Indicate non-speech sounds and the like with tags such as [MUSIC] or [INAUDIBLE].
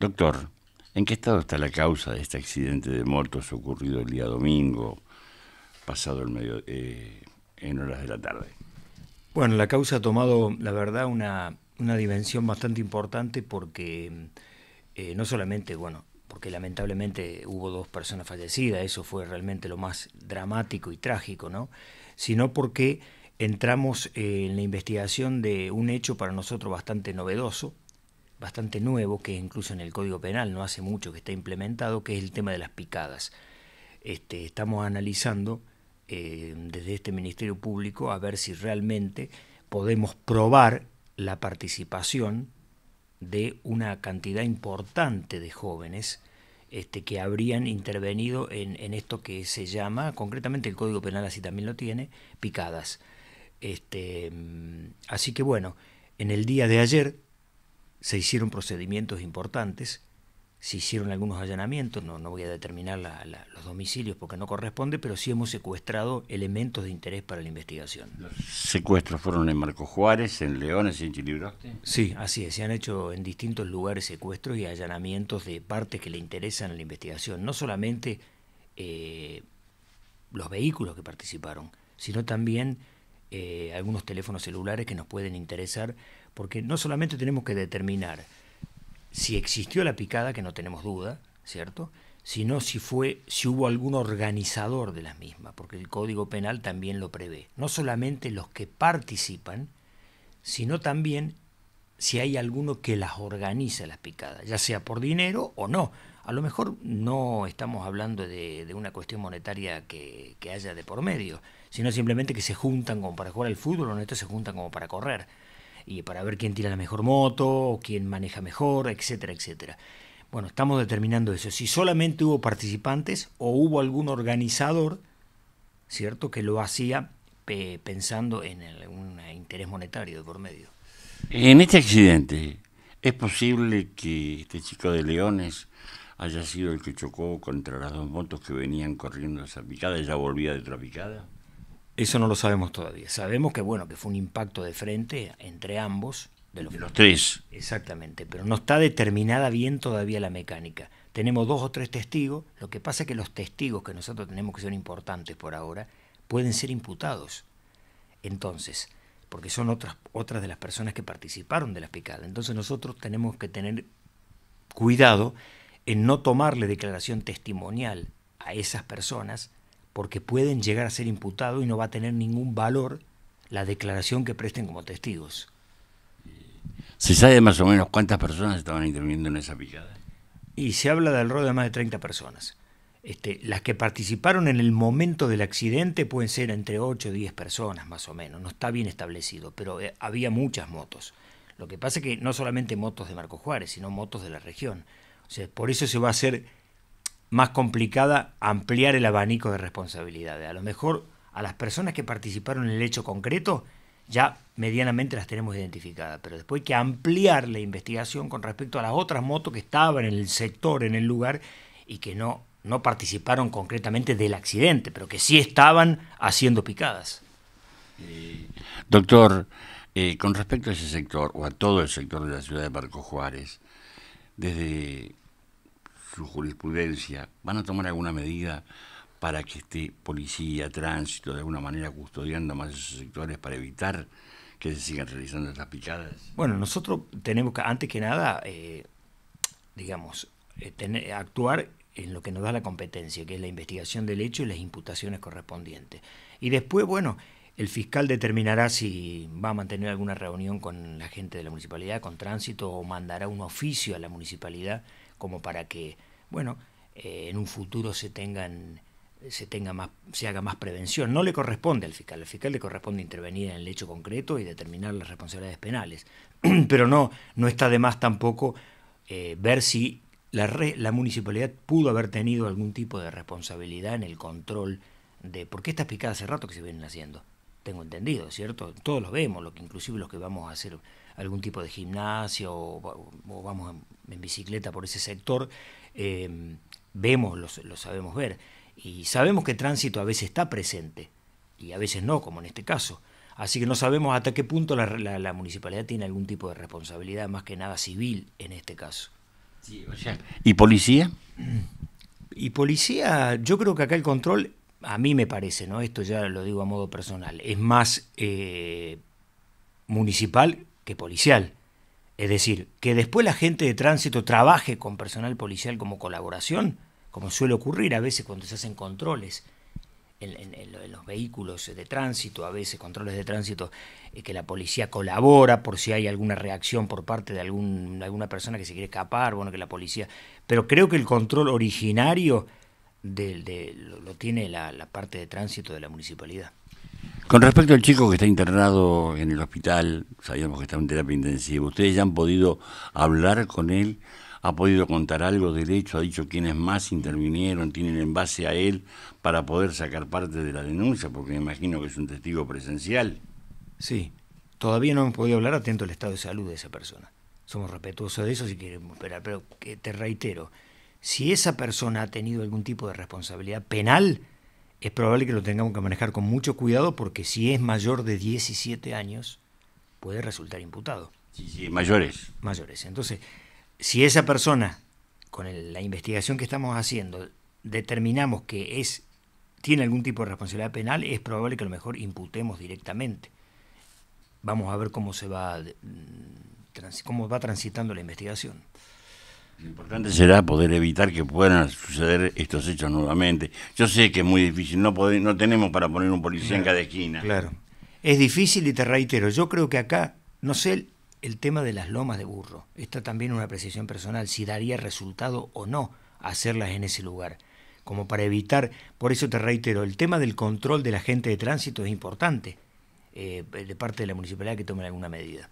Doctor, ¿en qué estado está la causa de este accidente de muertos ocurrido el día domingo, pasado el medio, eh, en horas de la tarde? Bueno, la causa ha tomado, la verdad, una, dimensión bastante importante porque eh, no solamente, bueno, porque lamentablemente hubo dos personas fallecidas, eso fue realmente lo más dramático y trágico, ¿no? Sino porque entramos eh, en la investigación de un hecho para nosotros bastante novedoso, bastante nuevo, que incluso en el Código Penal no hace mucho que está implementado, que es el tema de las picadas. Este, estamos analizando eh, desde este Ministerio Público a ver si realmente podemos probar la participación de una cantidad importante de jóvenes este, que habrían intervenido en, esto que se llama, concretamente el Código Penal así también lo tiene, picadas. Este, mm, así que bueno, en el día de ayer se hicieron procedimientos importantes, se hicieron algunos allanamientos, no, no voy a determinar los domicilios porque no corresponde, pero sí hemos secuestrado elementos de interés para la investigación. ¿Los secuestros fueron en Marco Juárez, en León, en Chilibraste? Sí, así es, se han hecho en distintos lugares secuestros y allanamientos de partes que le interesan a la investigación, no solamente eh, los vehículos que participaron, sino también eh, algunos teléfonos celulares que nos pueden interesar porque no solamente tenemos que determinar si existió la picada, que no tenemos duda, ¿cierto? sino si fue si hubo algún organizador de las mismas, porque el Código Penal también lo prevé. No solamente los que participan, sino también si hay alguno que las organiza las picadas, ya sea por dinero o no. A lo mejor no estamos hablando de, una cuestión monetaria que, haya de por medio, sino simplemente que se juntan como para jugar al fútbol o no, se juntan como para correr y para ver quién tira la mejor moto, o quién maneja mejor, etcétera, etcétera. Bueno, estamos determinando eso. Si solamente hubo participantes o hubo algún organizador, ¿cierto? Que lo hacía pensando en un interés monetario de por medio. En este accidente, ¿es posible que este chico de Leones haya sido el que chocó contra las dos motos que venían corriendo las picada y ya volvía de otra eso no lo sabemos todavía. Sabemos que bueno, que fue un impacto de frente entre ambos. De los, tres. Exactamente, pero no está determinada bien todavía la mecánica. Tenemos dos o tres testigos. Lo que pasa es que los testigos que nosotros tenemos que son importantes por ahora pueden ser imputados. Entonces, porque son otras, otras de las personas que participaron de las picadas. Entonces nosotros tenemos que tener cuidado en no tomarle declaración testimonial a esas personas porque pueden llegar a ser imputados y no va a tener ningún valor la declaración que presten como testigos. ¿Se sabe más o menos cuántas personas estaban interviniendo en esa picada? Y se habla del rol de más de 30 personas. Este, las que participaron en el momento del accidente pueden ser entre 8 o 10 personas más o menos, no está bien establecido, pero eh, había muchas motos. Lo que pasa es que no solamente motos de Marco Juárez, sino motos de la región. O sea, por eso se va a hacer más complicada ampliar el abanico de responsabilidades. A lo mejor a las personas que participaron en el hecho concreto ya medianamente las tenemos identificadas, pero después hay que ampliar la investigación con respecto a las otras motos que estaban en el sector, en el lugar, y que no, no participaron concretamente del accidente, pero que sí estaban haciendo picadas. Eh, doctor, eh, con respecto a ese sector, o a todo el sector de la ciudad de Marco Juárez, desde su jurisprudencia, ¿van a tomar alguna medida para que esté policía, tránsito, de alguna manera custodiando más esos sectores para evitar que se sigan realizando estas picadas? Bueno, nosotros tenemos que, antes que nada, eh, digamos, eh, actuar en lo que nos da la competencia, que es la investigación del hecho y las imputaciones correspondientes. Y después, bueno, el fiscal determinará si va a mantener alguna reunión con la gente de la municipalidad, con tránsito, o mandará un oficio a la municipalidad como para que bueno, eh, en un futuro se tengan se tenga más, se haga más prevención. No le corresponde al fiscal, al fiscal le corresponde intervenir en el hecho concreto y determinar las responsabilidades penales. [CLEARS THROAT] Pero no, no está de más tampoco eh, ver si la, re, la municipalidad pudo haber tenido algún tipo de responsabilidad en el control de. por qué estas picadas hace rato que se vienen haciendo. Tengo entendido, ¿cierto? Todos los vemos, lo que, inclusive los que vamos a hacer algún tipo de gimnasio o, vamos en bicicleta por ese sector, Em, vemos, lo, sabemos ver. Y sabemos que tránsito a veces está presente y a veces no, como en este caso. Así que no sabemos hasta qué punto la, la, municipalidad tiene algún tipo de responsabilidad, más que nada civil en este caso. ¿Y policía? Y policía, yo creo que acá el control, a mí me parece, ¿no? Esto ya lo digo a modo personal, es más eh, municipal que policial. Es decir, que después la gente de tránsito trabaje con personal policial como colaboración, como suele ocurrir a veces cuando se hacen controles en, los vehículos de tránsito, a veces controles de tránsito, eh, que la policía colabora por si hay alguna reacción por parte de alguna persona que se quiere escapar, bueno, que la policía... Pero creo que el control originario lo, tiene la parte de tránsito de la municipalidad. Con respecto al chico que está internado en el hospital, sabíamos que está en terapia intensiva, ¿ustedes ya han podido hablar con él? ¿Ha podido contar algo de hecho? ¿Ha dicho quiénes más intervinieron? ¿Tienen en base a él para poder sacar parte de la denuncia? Porque me imagino que es un testigo presencial. Sí, todavía no hemos podido hablar atento al estado de salud de esa persona. Somos respetuosos de eso si queremos esperar, pero que te reitero, si esa persona ha tenido algún tipo de responsabilidad penal, es probable que lo tengamos que manejar con mucho cuidado porque si es mayor de 17 años, puede resultar imputado. Sí, sí, mayores. Mayores. Entonces, si esa persona, con la investigación que estamos haciendo, determinamos que es tiene algún tipo de responsabilidad penal, es probable que a lo mejor imputemos directamente. Vamos a ver cómo se va, mm, cómo va transitando la investigación. Lo importante será poder evitar que puedan suceder estos hechos nuevamente. Yo sé que es muy difícil, no, no tenemos para poner un policía en cada esquina. Claro. Es difícil y te reitero, yo creo que acá, no sé el, tema de las lomas de burro, está también una precisión personal, si daría resultado o no hacerlas en ese lugar como para evitar, por eso te reitero, el tema del control de la gente de tránsito es importante eh, de parte de la municipalidad que tome alguna medida.